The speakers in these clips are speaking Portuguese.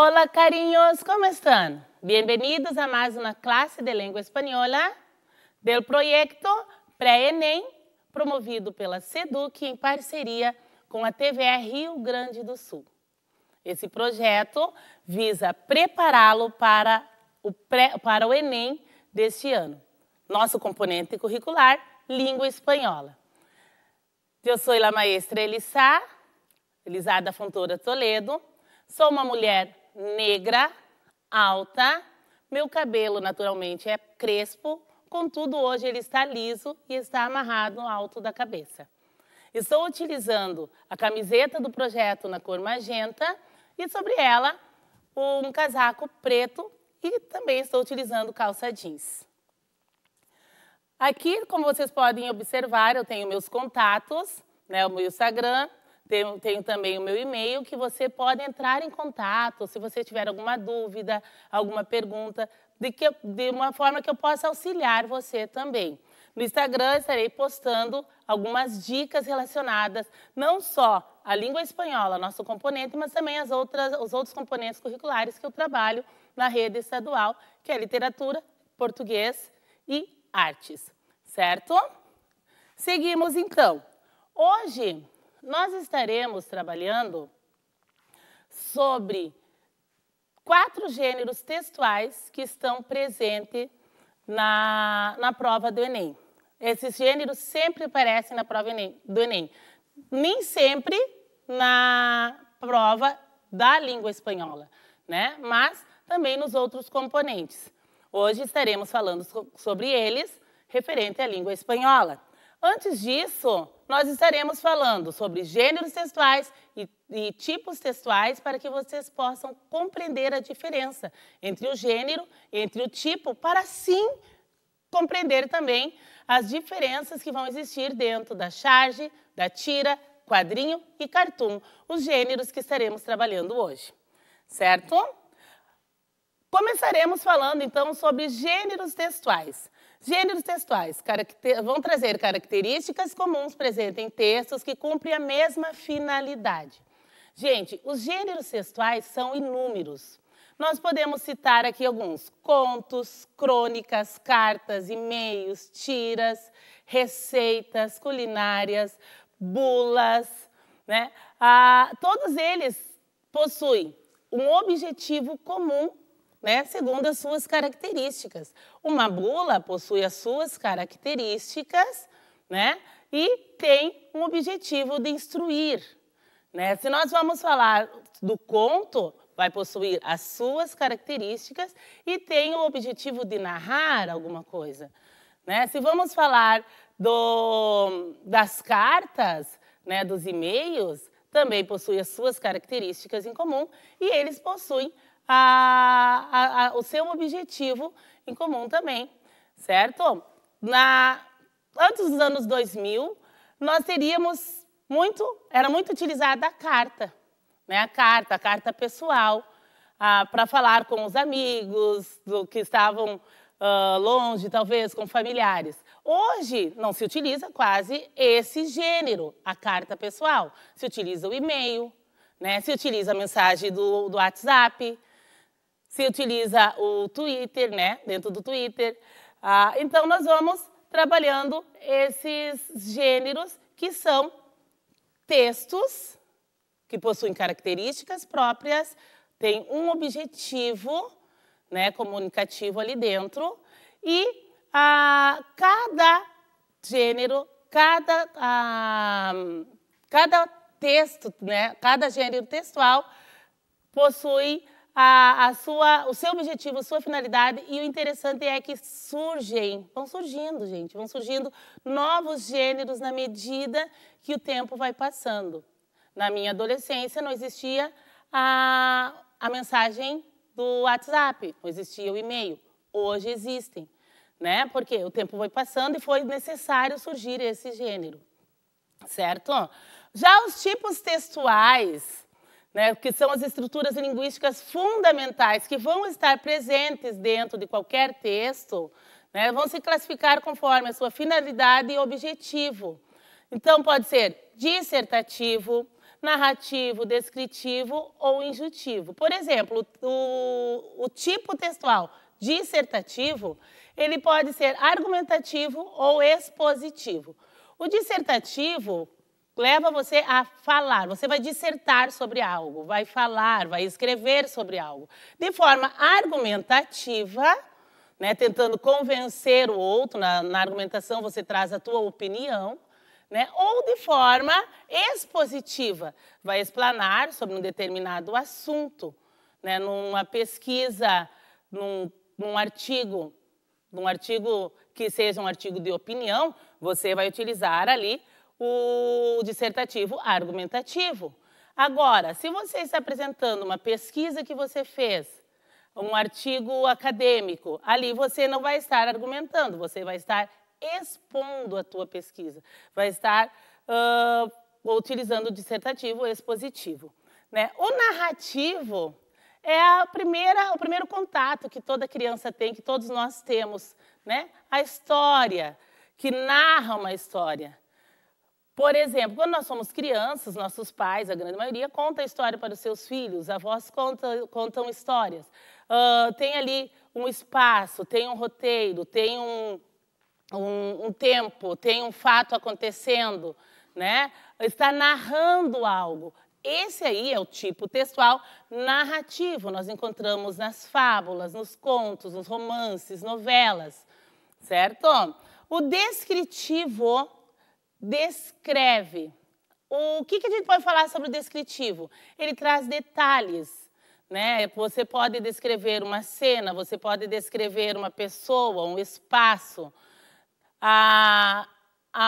Olá, carinhos, como estão? Bem-vindos a mais uma classe de língua espanhola do projeto Pré-ENEM, promovido pela SEDUC em parceria com a TVA Rio Grande do Sul. Esse projeto visa prepará-lo para o, pré, para o Enem deste ano. Nosso componente curricular, língua espanhola. Eu sou a maestra Elisá da Fontoura Toledo. Sou uma mulher negra, alta. Meu cabelo, naturalmente, é crespo, contudo, hoje ele está liso e está amarrado no alto da cabeça. Estou utilizando a camiseta do projeto na cor magenta e sobre ela um casaco preto e também estou utilizando calça jeans. Aqui, como vocês podem observar, eu tenho meus contatos, né, o meu Instagram, tenho, tenho, também o meu e-mail que você pode entrar em contato se você tiver alguma dúvida, alguma pergunta, de, que, de uma forma que eu possa auxiliar você também. No Instagram estarei postando algumas dicas relacionadas não só à língua espanhola, nosso componente, mas também as outras, os outros componentes curriculares que eu trabalho na rede estadual, que é literatura, português e artes, certo? Seguimos então. Hoje nós estaremos trabalhando sobre quatro gêneros textuais que estão presentes na, na prova do Enem. Esses gêneros sempre aparecem na prova do Enem. Nem sempre na prova da língua espanhola, né? mas também nos outros componentes. Hoje estaremos falando sobre eles, referente à língua espanhola. Antes disso, nós estaremos falando sobre gêneros textuais e, e, tipos textuais para que vocês possam compreender a diferença entre o gênero, entre o tipo, para sim compreender também as diferenças que vão existir dentro da charge, da tira, quadrinho e cartoon, os gêneros que estaremos trabalhando hoje, certo? Começaremos falando então sobre gêneros textuais. Gêneros textuais vão trazer características comuns presentes em textos que cumprem a mesma finalidade. Gente, os gêneros textuais são inúmeros. Nós podemos citar aqui alguns: contos, crônicas, cartas, e-mails, tiras, receitas culinárias, bulas, né? Ah, todos eles possuem um objetivo comum né, segundo as suas características. Uma bula possui as suas características né, e tem um objetivo de instruir. Né? Se nós vamos falar do conto, vai possuir as suas características e tem o objetivo de narrar alguma coisa. Né? Se vamos falar do, das cartas, né, dos e-mails, também possui as suas características em comum e eles possuem a, a, a, o seu objetivo em comum também, certo? Na, antes dos anos 2000, nós teríamos muito, era muito utilizada a carta, né? a carta, a carta pessoal, ah, para falar com os amigos do, que estavam Uh, longe, talvez, com familiares. Hoje, não se utiliza quase esse gênero, a carta pessoal. Se utiliza o e-mail, né? se utiliza a mensagem do, do WhatsApp, se utiliza o Twitter, né? Dentro do Twitter. Ah, então, nós vamos trabalhando esses gêneros que são textos que possuem características próprias, têm um objetivo né, comunicativo ali dentro e ah, cada gênero, cada, ah, cada texto, né, cada gênero textual possui a, a sua, o seu objetivo, a sua finalidade. E o interessante é que surgem, vão surgindo, gente, vão surgindo novos gêneros na medida que o tempo vai passando. Na minha adolescência não existia a, a mensagem do WhatsApp, não existia o e-mail. Hoje existem, né? Porque o tempo foi passando e foi necessário surgir esse gênero, certo? Já os tipos textuais, né, que são as estruturas linguísticas fundamentais que vão estar presentes dentro de qualquer texto, né, vão se classificar conforme a sua finalidade e objetivo. Então, pode ser dissertativo, narrativo, descritivo ou injutivo. Por exemplo, o, o tipo textual dissertativo, ele pode ser argumentativo ou expositivo. O dissertativo, leva você a falar. Você vai dissertar sobre algo, vai falar, vai escrever sobre algo, de forma argumentativa, né, tentando convencer o outro. Na, na argumentação você traz a tua opinião. Né, ou de forma expositiva, vai explanar sobre um determinado assunto, né, numa pesquisa, num, num artigo, num artigo que seja um artigo de opinião, você vai utilizar ali o dissertativo argumentativo. Agora, se você está apresentando uma pesquisa que você fez, um artigo acadêmico, ali você não vai estar argumentando, você vai estar expondo a tua pesquisa, vai estar uh, utilizando o dissertativo expositivo. Né? O narrativo é a primeira, o primeiro contato que toda criança tem, que todos nós temos, né? A história que narra uma história. Por exemplo, quando nós somos crianças, nossos pais, a grande maioria, conta a história para os seus filhos, avós conta, contam histórias. Uh, tem ali um espaço, tem um roteiro, tem um, um, um tempo, tem um fato acontecendo, né? Está narrando algo. Esse aí é o tipo textual narrativo. Nós encontramos nas fábulas, nos contos, nos romances, novelas, certo? O descritivo descreve. O que, que a gente pode falar sobre o descritivo? Ele traz detalhes. Né? Você pode descrever uma cena, você pode descrever uma pessoa, um espaço, a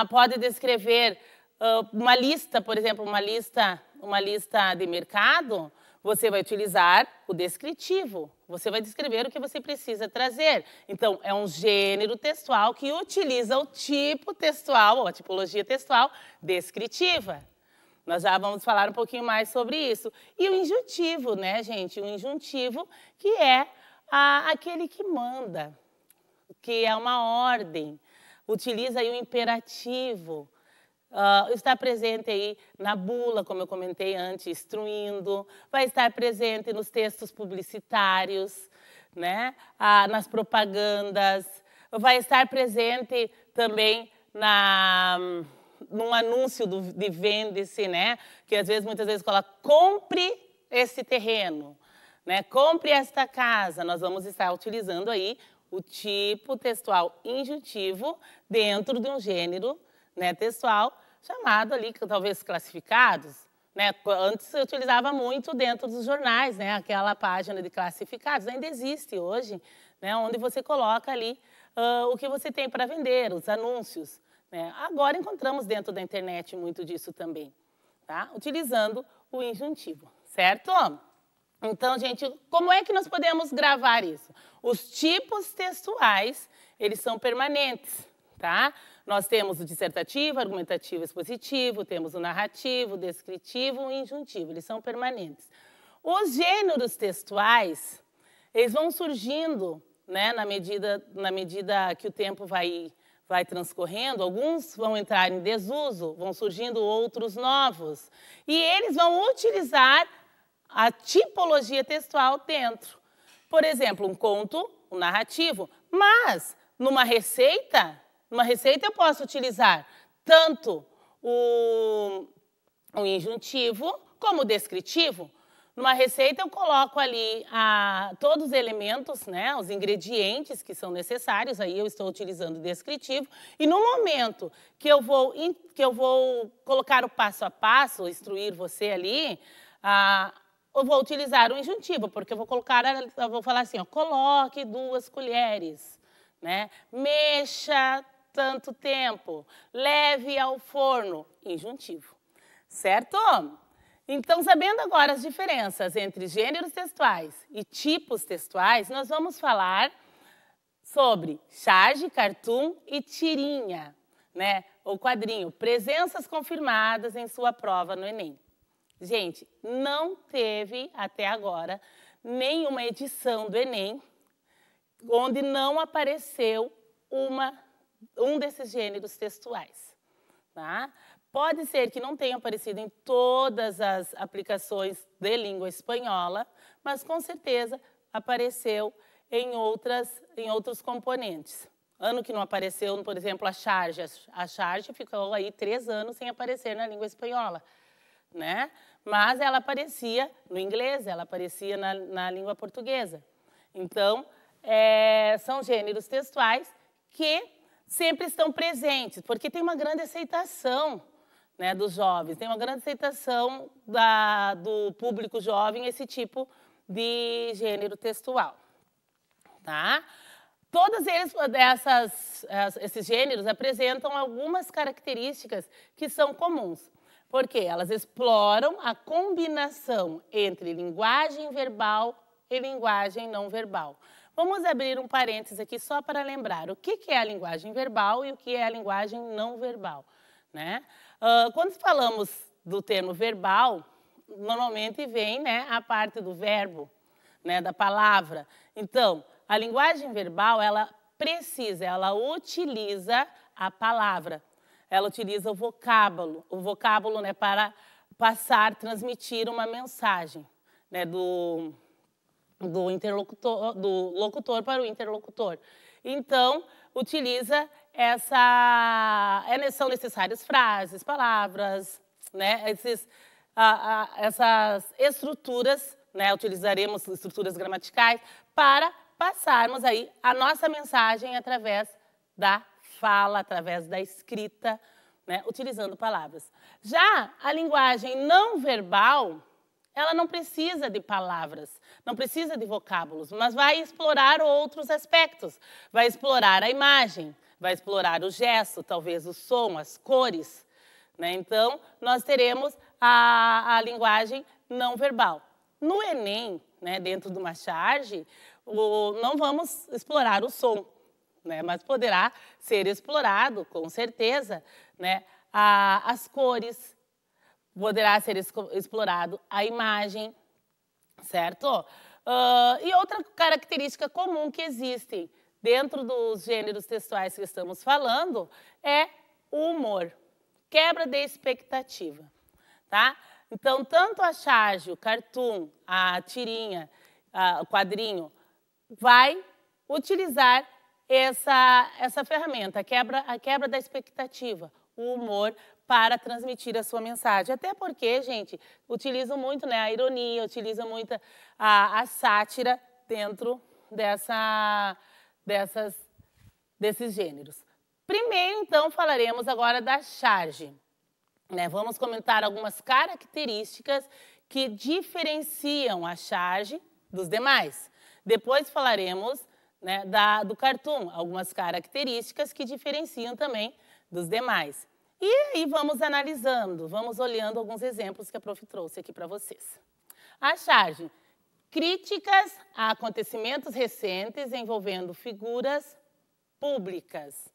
pode descrever ah, uma lista, por exemplo, uma lista, uma lista de mercado. Você vai utilizar o descritivo. Você vai descrever o que você precisa trazer. Então, é um gênero textual que utiliza o tipo textual, ou a tipologia textual, descritiva. Nós já vamos falar um pouquinho mais sobre isso. E o injuntivo, né, gente? O injuntivo que é a, aquele que manda, que é uma ordem. Utiliza aí o imperativo, Uh, ah, está presente aí na bula, como eu comentei antes, instruindo, vai estar presente nos textos publicitários, né? Ah, nas propagandas, vai estar presente também na num anúncio do, de vende-se, né? Que às vezes, muitas vezes, fala, compre esse terreno, né? Compre esta casa. Nós vamos estar utilizando aí o tipo textual injuntivo dentro de um gênero né, textual, chamado ali, talvez classificados. Né? Antes se utilizava muito dentro dos jornais, né? aquela página de classificados, ainda existe hoje, né? onde você coloca ali uh, o que você tem para vender, os anúncios. Né? Agora encontramos dentro da internet muito disso também, tá? utilizando o injuntivo, certo? Então, gente, como é que nós podemos gravar isso? Os tipos textuais, eles são permanentes, tá? Nós temos o dissertativo, argumentativo, expositivo, temos o narrativo, o descritivo e injuntivo, eles são permanentes. Os gêneros textuais, eles vão surgindo né, na, medida, na medida que o tempo vai, vai transcorrendo, alguns vão entrar em desuso, vão surgindo outros novos, e eles vão utilizar a tipologia textual dentro. Por exemplo, um conto, um narrativo, mas numa receita numa receita eu posso utilizar tanto o, o injuntivo como o descritivo. Numa receita eu coloco ali a, todos os elementos, né, os ingredientes que são necessários, aí eu estou utilizando o descritivo, e no momento que eu vou, que eu vou colocar o passo a passo, instruir você ali, a, eu vou utilizar o injuntivo, porque eu vou colocar, eu vou falar assim, ó, coloque duas colheres, né, mexa tanto tempo. Leve ao forno. Injuntivo. Certo? Então, sabendo agora as diferenças entre gêneros textuais e tipos textuais, nós vamos falar sobre charge, cartoon e tirinha, né? Ou quadrinho, presenças confirmadas em sua prova no Enem. Gente, não teve até agora nenhuma edição do Enem onde não apareceu uma um desses gêneros textuais. Tá? Pode ser que não tenha aparecido em todas as aplicações de língua espanhola, mas com certeza apareceu em, outras, em outros componentes. Ano que não apareceu, por exemplo, a charge. A charge ficou aí três anos sem aparecer na língua espanhola, né? Mas ela aparecia no inglês, ela aparecia na, na língua portuguesa. Então, é, são gêneros textuais que sempre estão presentes, porque tem uma grande aceitação né, dos jovens, tem uma grande aceitação da, do público jovem esse tipo de gênero textual. Tá? Todos eles, essas, esses gêneros apresentam algumas características que são comuns, porque elas exploram a combinação entre linguagem verbal e linguagem não verbal. Vamos abrir um parênteses aqui só para lembrar o que, é a linguagem verbal e o que é a linguagem não verbal. Né? Uh, quando falamos do termo verbal, normalmente vem né, a parte do verbo, né, da palavra. Então, a linguagem verbal, ela precisa, ela utiliza a palavra, ela utiliza o vocábulo, o vocábulo né, para passar, transmitir uma mensagem né, do, do interlocutor do locutor para o interlocutor. Então, utiliza essa é são necessárias frases, palavras, né? Esses, a, a, essas estruturas, né? Utilizaremos estruturas gramaticais para passarmos aí a nossa mensagem através da fala, através da escrita, né? Utilizando palavras. Já a linguagem não verbal, ela não precisa de palavras não precisa de vocábulos, mas vai explorar outros aspectos. Vai explorar a imagem, vai explorar o gesto, talvez o som, as cores. Né? Então, nós teremos a, a linguagem não verbal. No Enem, né, dentro de uma charge, o, não vamos explorar o som, né, mas poderá ser explorado, com certeza, né, a, as cores, poderá ser explorado a imagem, certo? Uh, e outra característica comum que existe dentro dos gêneros textuais que estamos falando é o humor, quebra de expectativa, tá? Então, tanto a charge, o cartoon, a tirinha, a, o quadrinho, vai utilizar essa, essa ferramenta, a quebra, a quebra da expectativa, o humor, para transmitir a sua mensagem. Até porque, gente, utilizam muito né, a ironia, utilizam muito a, a sátira dentro dessa, dessas, desses gêneros. Primeiro, então, falaremos agora da charge. Né? Vamos comentar algumas características que diferenciam a charge dos demais. Depois falaremos né, da, do cartoon, algumas características que diferenciam também dos demais. E aí vamos analisando, vamos olhando alguns exemplos que a prof trouxe aqui para vocês. A charge, críticas a acontecimentos recentes envolvendo figuras públicas.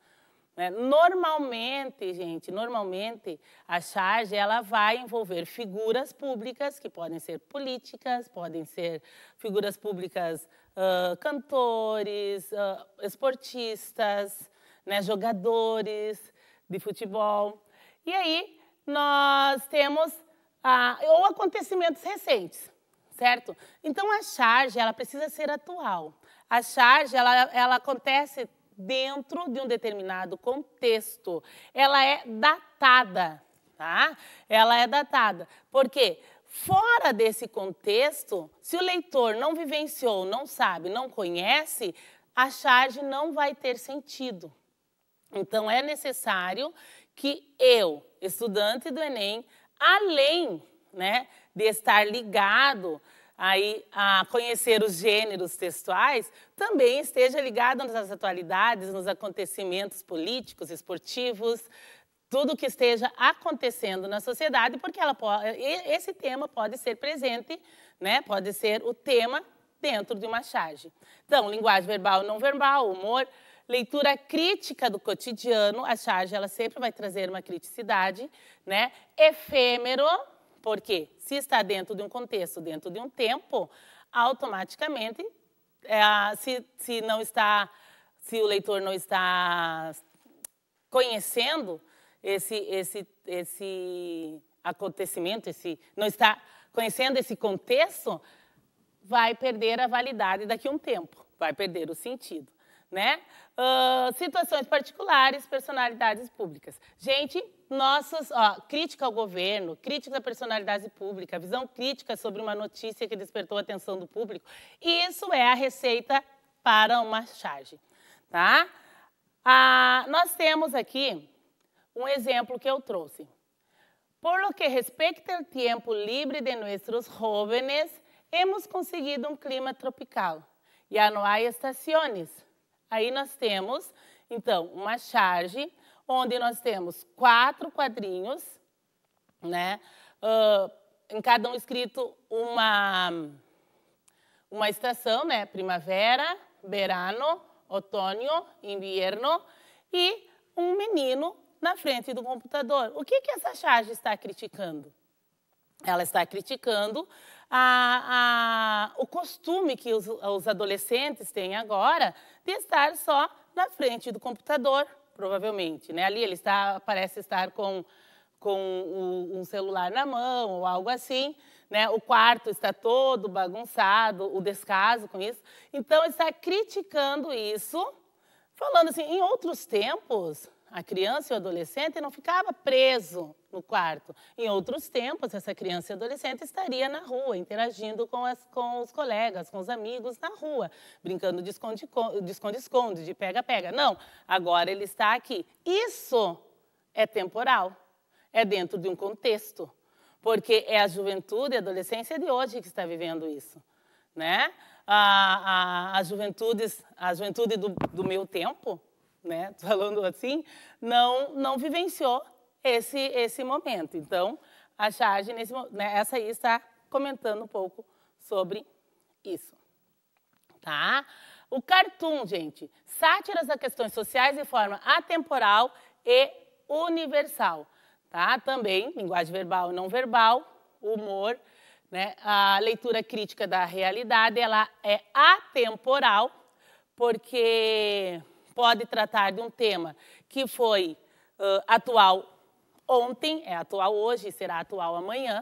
Né? Normalmente, gente, normalmente a charge ela vai envolver figuras públicas que podem ser políticas, podem ser figuras públicas, uh, cantores, uh, esportistas, né, jogadores, de futebol. E aí nós temos ah, ou acontecimentos recentes, certo? Então a charge ela precisa ser atual. A charge ela, ela acontece dentro de um determinado contexto. Ela é datada, tá? Ela é datada. Por quê? Fora desse contexto, se o leitor não vivenciou, não sabe, não conhece, a charge não vai ter sentido. Então, é necessário que eu, estudante do Enem, além né, de estar ligado aí a conhecer os gêneros textuais, também esteja ligado nas atualidades, nos acontecimentos políticos, esportivos, tudo que esteja acontecendo na sociedade, porque ela pode, esse tema pode ser presente, né? Pode ser o tema dentro de uma charge. Então, linguagem verbal, não verbal, humor, leitura crítica do cotidiano, a charge ela sempre vai trazer uma criticidade, né? Efêmero, porque se está dentro de um contexto, dentro de um tempo, automaticamente, é, se, se não está, se o leitor não está conhecendo esse, esse, esse acontecimento, esse, não está conhecendo esse contexto, vai perder a validade daqui a um tempo, vai perder o sentido, né? Uh, situações particulares, personalidades públicas. Gente, nossas ó, crítica ao governo, crítica à personalidade pública, visão crítica sobre uma notícia que despertou a atenção do público, isso é a receita para uma charge, tá? Ah, nós temos aqui um exemplo que eu trouxe. Por lo que respeita ao tempo livre de nossos jovens, hemos conseguido um clima tropical. Já não há estações. Aí nós temos, então, uma charge, onde nós temos quatro quadrinhos, né? Uh, em cada um escrito uma, uma estação, né? Primavera, verano, outono, inverno e um menino na frente do computador. O que, que essa charge está criticando? Ela está criticando a, a, o costume que os, os adolescentes têm agora de estar só na frente do computador, provavelmente. Né? Ali ele está, parece estar com, com o, um celular na mão ou algo assim. Né? O quarto está todo bagunçado, o descaso com isso. Então, está criticando isso Falando assim, em outros tempos, a criança e o adolescente não ficava preso no quarto. Em outros tempos, essa criança e adolescente estaria na rua, interagindo com, as, com os colegas, com os amigos na rua, brincando de esconde-esconde, de pega-pega. Não, agora ele está aqui. Isso é temporal, é dentro de um contexto, porque é a juventude e a adolescência de hoje que está vivendo isso, né? a, a, as juventudes, a juventude do, do meu tempo, né, falando assim, não não vivenciou esse esse momento. Então, a charge nesse né, essa aí está comentando um pouco sobre isso, tá? O cartoon, gente, sátiras a questões sociais de forma atemporal e universal, tá? Também linguagem verbal e não verbal, humor né? A leitura crítica da realidade ela é atemporal, porque pode tratar de um tema que foi uh, atual ontem, é atual hoje e será atual amanhã,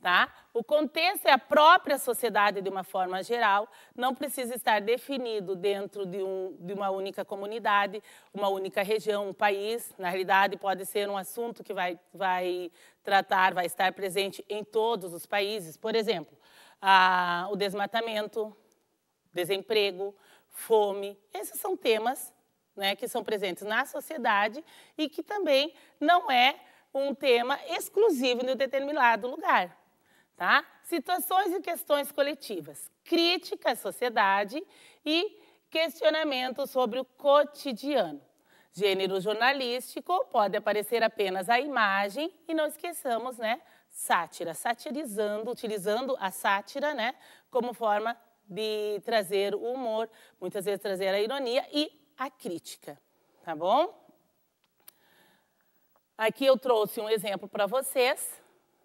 tá? O contexto é a própria sociedade de uma forma geral, não precisa estar definido dentro de, um, de uma única comunidade, uma única região, um país. Na realidade, pode ser um assunto que vai, vai tratar, vai estar presente em todos os países. Por exemplo, a, o desmatamento, desemprego, fome. Esses são temas né, que são presentes na sociedade e que também não é um tema exclusivo de um determinado lugar tá? Situações e questões coletivas, crítica à sociedade e questionamento sobre o cotidiano. Gênero jornalístico pode aparecer apenas a imagem e não esqueçamos, né? Sátira, satirizando, utilizando a sátira, né, como forma de trazer o humor, muitas vezes trazer a ironia e a crítica, tá bom? Aqui eu trouxe um exemplo para vocês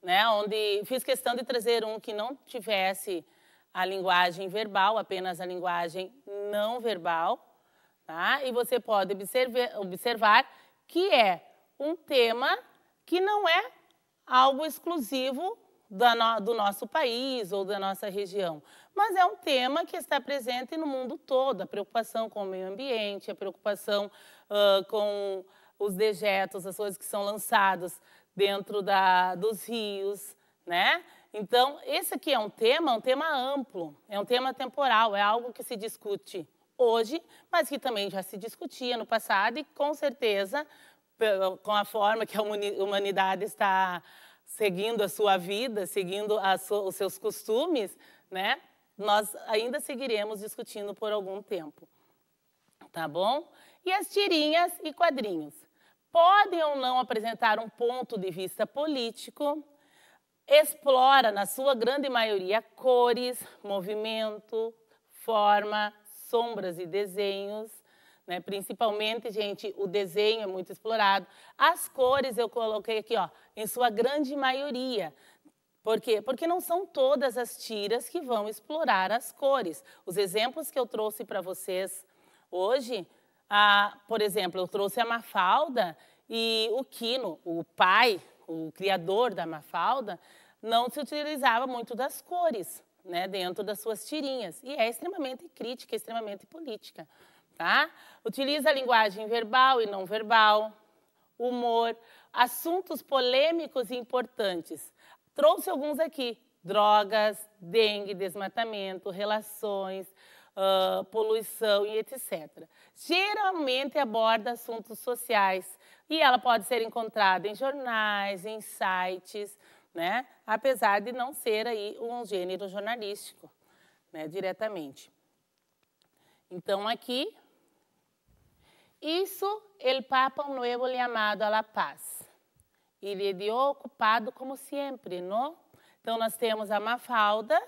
né, onde fiz questão de trazer um que não tivesse a linguagem verbal, apenas a linguagem não verbal. Tá? E você pode observar que é um tema que não é algo exclusivo no, do nosso país ou da nossa região, mas é um tema que está presente no mundo todo, a preocupação com o meio ambiente, a preocupação uh, com os dejetos, as coisas que são lançadas dentro da, dos rios, né? Então, esse aqui é um tema, um tema amplo, é um tema temporal, é algo que se discute hoje, mas que também já se discutia no passado e com certeza, com a forma que a humanidade está seguindo a sua vida, seguindo os seus costumes, né? Nós ainda seguiremos discutindo por algum tempo. Tá bom? E as tirinhas e quadrinhos podem ou não apresentar um ponto de vista político, explora, na sua grande maioria, cores, movimento, forma, sombras e desenhos. Né? Principalmente, gente, o desenho é muito explorado. As cores eu coloquei aqui, ó, em sua grande maioria. Por quê? Porque não são todas as tiras que vão explorar as cores. Os exemplos que eu trouxe para vocês hoje a, por exemplo, eu trouxe a Mafalda e o Quino, o pai, o criador da Mafalda, não se utilizava muito das cores né, dentro das suas tirinhas. E é extremamente crítica, extremamente política. Tá? Utiliza a linguagem verbal e não verbal, humor, assuntos polêmicos e importantes. Trouxe alguns aqui: drogas, dengue, desmatamento, relações, uh, poluição e etc. Geralmente aborda assuntos sociais e ela pode ser encontrada em jornais, em sites, né? apesar de não ser aí um gênero jornalístico né? diretamente. Então, aqui, isso el Papa Novo chamado a la paz. Ele é ocupado como sempre, não? Então, nós temos a Mafalda,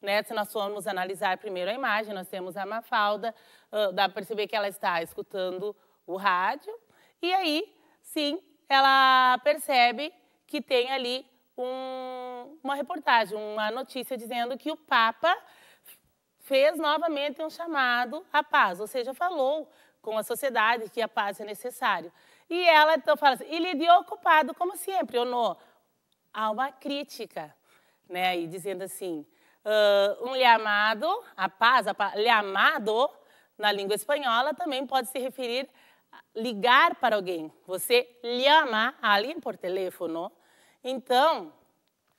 né? Se nós formos analisar primeiro a imagem, nós temos a Mafalda, uh, dá para perceber que ela está escutando o rádio, e aí, sim, ela percebe que tem ali um, uma reportagem, uma notícia dizendo que o Papa fez novamente um chamado à paz, ou seja, falou com a sociedade que a paz é necessária. E ela então fala assim, ele de ocupado, como sempre, ou não? Há uma crítica, né? E dizendo assim, Uh, um llamado, a paz, a paz, llamado, na língua espanhola, também pode se referir a ligar para alguém. Você llama alguém por telefone. Então,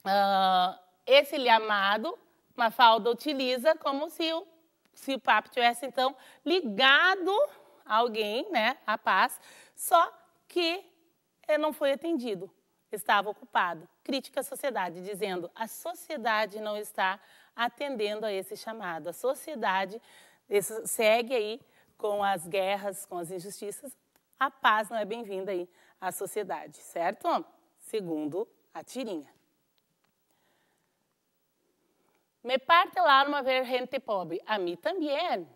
uh, esse llamado, Mafalda utiliza como se o, se o papo tivesse, então, ligado a alguém, né, a paz, só que eh, não foi atendido estava ocupado. crítica a sociedade, dizendo a sociedade não está atendendo a esse chamado. A sociedade segue aí com as guerras, com as injustiças. A paz não é bem-vinda aí à sociedade, certo? Segundo a tirinha. Me parte el alma ver gente pobre. A mim também.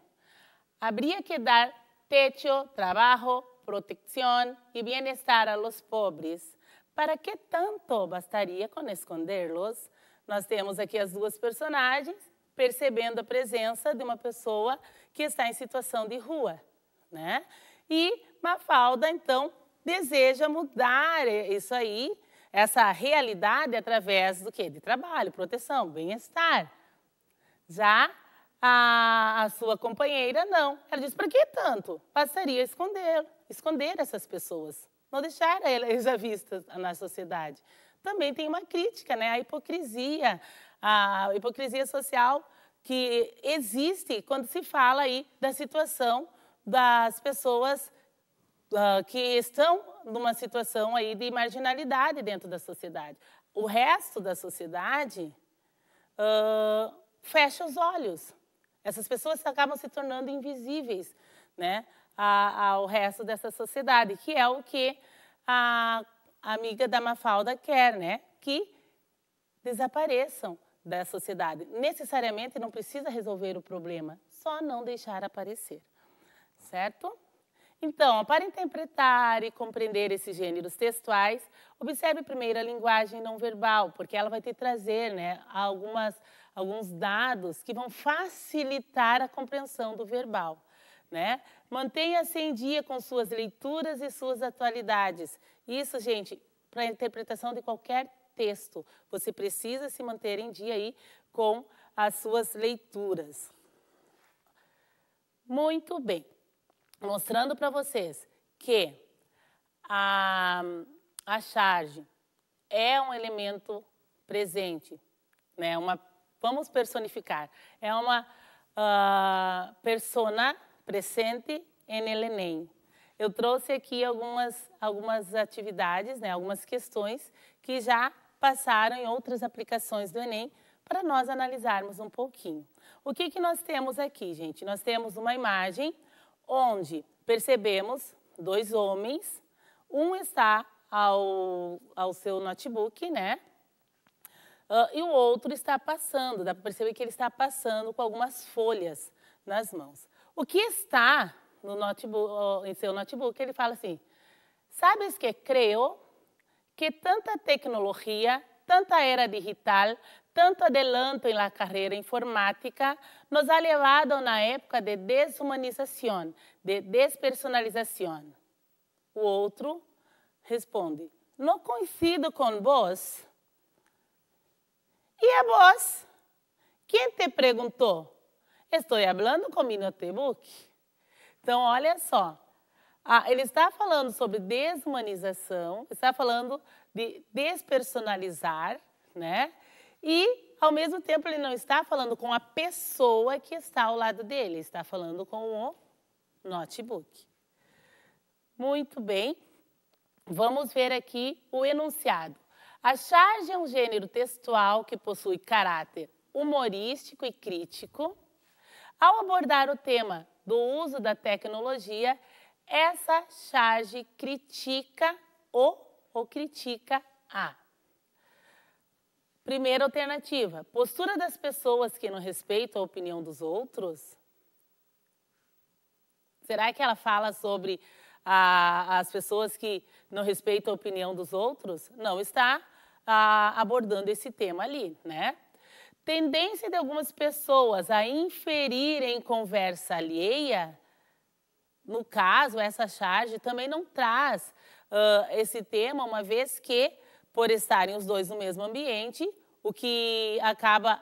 Habría que dar techo, trabajo, protección y bienestar a los pobres. Para que tanto bastaria com esconder-los? Nós temos aqui as duas personagens percebendo a presença de uma pessoa que está em situação de rua, né? E Mafalda, então, deseja mudar isso aí, essa realidade através do quê? De trabalho, proteção, bem-estar. Já a, a, sua companheira, não. Ela diz, para que tanto? Passaria a esconder, esconder essas pessoas não deixar eles à vista na sociedade. Também tem uma crítica, né? A hipocrisia, a hipocrisia social que existe quando se fala aí da situação das pessoas uh, que estão numa situação aí de marginalidade dentro da sociedade. O resto da sociedade uh, fecha os olhos. Essas pessoas acabam se tornando invisíveis, né? a, ao resto dessa sociedade, que é o que a amiga da Mafalda quer, né? Que desapareçam da sociedade. Necessariamente não precisa resolver o problema, só não deixar aparecer, certo? Então, para interpretar e compreender esses gêneros textuais, observe primeiro a linguagem não verbal, porque ela vai te trazer né, algumas, alguns dados que vão facilitar a compreensão do verbal. Né? Mantenha-se em dia com suas leituras e suas atualidades. Isso, gente, para a interpretação de qualquer texto, você precisa se manter em dia aí com as suas leituras. Muito bem. Mostrando para vocês que a, a charge é um elemento presente, né? Uma, vamos personificar, é uma uh, persona presente em el Enem. Eu trouxe aqui algumas, algumas atividades, né, algumas questões que já passaram em outras aplicações do Enem para nós analisarmos um pouquinho. O que, que nós temos aqui, gente? Nós temos uma imagem onde percebemos dois homens, um está ao, ao seu notebook, né? Uh, e o outro está passando, dá para perceber que ele está passando com algumas folhas nas mãos. O que está no notebook, em seu notebook, ele fala assim: Sabes que creio que tanta tecnologia, tanta era digital, tanto adelanto na carreira informática nos ha levado na época de desumanização, de despersonalização. O outro responde: Não coincido com vós. E a vós? Quem te perguntou? Estou falando com meu notebook. Então, olha só. Ah, ele está falando sobre desumanização, está falando de despersonalizar, né? E, ao mesmo tempo, ele não está falando com a pessoa que está ao lado dele, está falando com o notebook. Muito bem. Vamos ver aqui o enunciado. A charge é um gênero textual que possui caráter humorístico e crítico ao abordar o tema do uso da tecnologia, essa charge critica o ou critica a. Primeira alternativa: postura das pessoas que não respeitam a opinião dos outros. Será que ela fala sobre as pessoas que não respeitam a opinião dos outros? Não está ah, abordando esse tema ali, né? tendência de algumas pessoas a inferirem conversa alheia, no caso, essa charge também não traz uh, esse tema, uma vez que, por estarem os dois no mesmo ambiente, o que acaba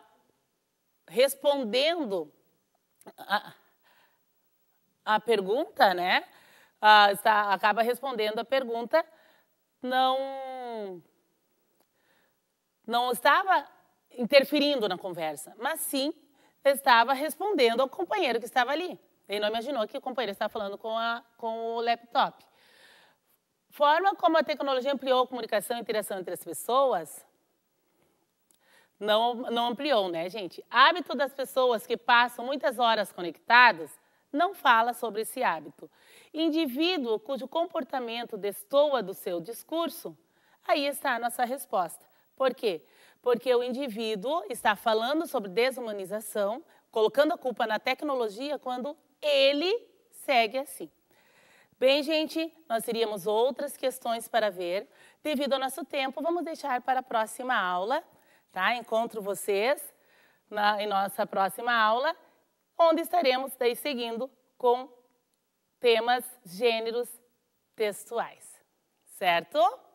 respondendo a, a pergunta, né? Uh, está, acaba respondendo a pergunta, não, não estava interferindo na conversa, mas sim estava respondendo ao companheiro que estava ali. Ele não imaginou que o companheiro estava falando com, a, com o laptop. Forma como a tecnologia ampliou a comunicação e interação entre as pessoas, não, não ampliou, né, gente? Hábito das pessoas que passam muitas horas conectadas não fala sobre esse hábito. Indivíduo cujo comportamento destoa do seu discurso, aí está a nossa resposta. Por quê? Porque o indivíduo está falando sobre desumanização, colocando a culpa na tecnologia quando ele segue assim. Bem, gente, nós teríamos outras questões para ver. Devido ao nosso tempo, vamos deixar para a próxima aula, tá? Encontro vocês na, em nossa próxima aula, onde estaremos daí seguindo com temas, gêneros textuais, certo?